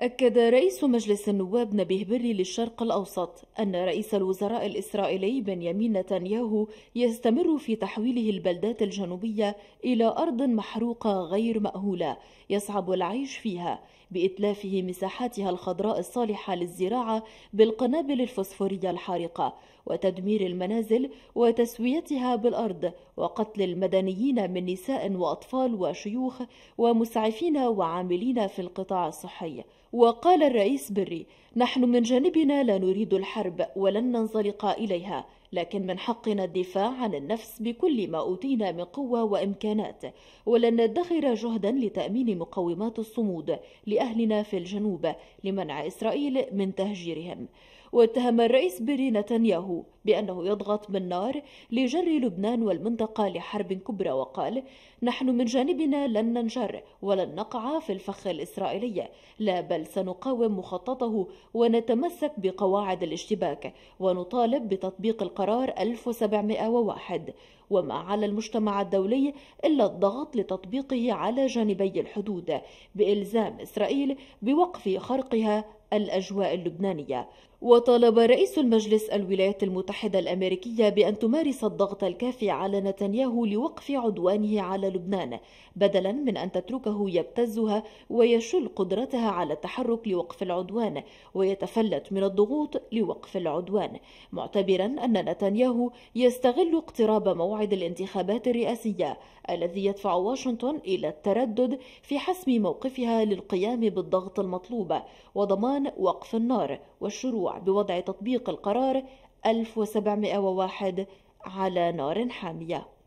أكد رئيس مجلس النواب نبيه بري للشرق الأوسط أن رئيس الوزراء الإسرائيلي بنيامين نتنياهو يستمر في تحويله البلدات الجنوبية إلى أرض محروقة غير مأهولة يصعب العيش فيها بإتلافه مساحاتها الخضراء الصالحة للزراعة بالقنابل الفسفورية الحارقة وتدمير المنازل وتسويتها بالأرض وقتل المدنيين من نساء وأطفال وشيوخ ومسعفين وعاملين في القطاع الصحي وقال الرئيس بري نحن من جانبنا لا نريد الحرب ولن ننزلق إليها لكن من حقنا الدفاع عن النفس بكل ما أوتينا من قوة وإمكانات ولن ندخر جهدا لتأمين مقومات الصمود لأهلنا في الجنوب لمنع إسرائيل من تهجيرهم واتهم الرئيس بيري نتنياهو بأنه يضغط بالنار لجر لبنان والمنطقة لحرب كبرى وقال نحن من جانبنا لن ننجر ولن نقع في الفخ الإسرائيلي لا بل سنقاوم مخططه ونتمسك بقواعد الاشتباك ونطالب بتطبيق القانون قرار 1701 وما على المجتمع الدولي إلا الضغط لتطبيقه على جانبي الحدود بإلزام إسرائيل بوقف خرقها الأجواء اللبنانية وطالب رئيس المجلس الولايات المتحدة الأمريكية بأن تمارس الضغط الكافي على نتنياهو لوقف عدوانه على لبنان بدلا من أن تتركه يبتزها ويشل قدرتها على التحرك لوقف العدوان ويتفلت من الضغوط لوقف العدوان معتبرا أن نتنياهو يستغل اقتراب موعد الانتخابات الرئاسية الذي يدفع واشنطن إلى التردد في حسم موقفها للقيام بالضغط المطلوب وضمان وقف النار والشروع بوضع تطبيق القرار 1701 على نار حامية